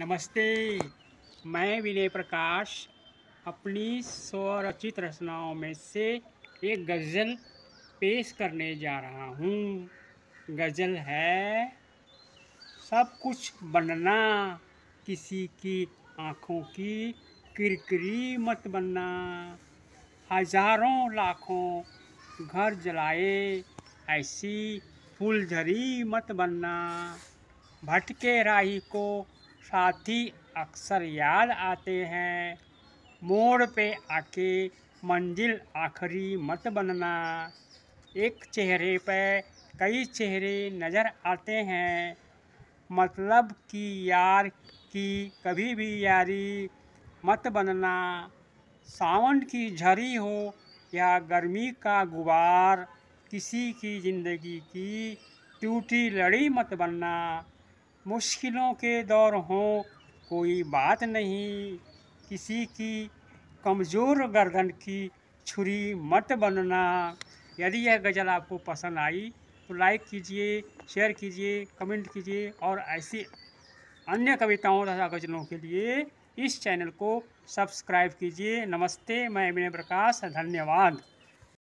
नमस्ते मैं विनय प्रकाश अपनी स्वरचित रचनाओं में से एक गज़ल पेश करने जा रहा हूँ गज़ल है सब कुछ बनना किसी की आँखों की किरकिरी मत बनना हजारों लाखों घर जलाए ऐसी फूलझरी मत बनना भटके राही को साथी अक्सर याद आते हैं मोड़ पे आके मंजिल आखिरी मत बनना एक चेहरे पर कई चेहरे नज़र आते हैं मतलब कि यार की कभी भी यारी मत बनना सावन की झरी हो या गर्मी का गुबार किसी की ज़िंदगी की टूटी लड़ी मत बनना मुश्किलों के दौर हों कोई बात नहीं किसी की कमज़ोर गर्दन की छुरी मत बनना यदि यह गज़ल आपको पसंद आई तो लाइक कीजिए शेयर कीजिए कमेंट कीजिए और ऐसी अन्य कविताओं तथा गज़लों के लिए इस चैनल को सब्सक्राइब कीजिए नमस्ते मैं अभिनय प्रकाश धन्यवाद